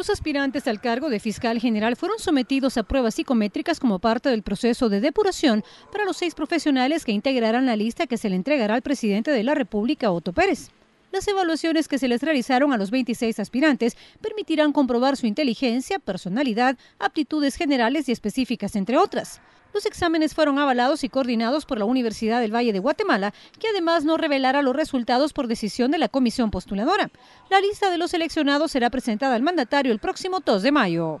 Los aspirantes al cargo de fiscal general fueron sometidos a pruebas psicométricas como parte del proceso de depuración para los seis profesionales que integrarán la lista que se le entregará al presidente de la República, Otto Pérez. Las evaluaciones que se les realizaron a los 26 aspirantes permitirán comprobar su inteligencia, personalidad, aptitudes generales y específicas, entre otras. Los exámenes fueron avalados y coordinados por la Universidad del Valle de Guatemala, que además no revelará los resultados por decisión de la comisión postuladora. La lista de los seleccionados será presentada al mandatario el próximo 2 de mayo.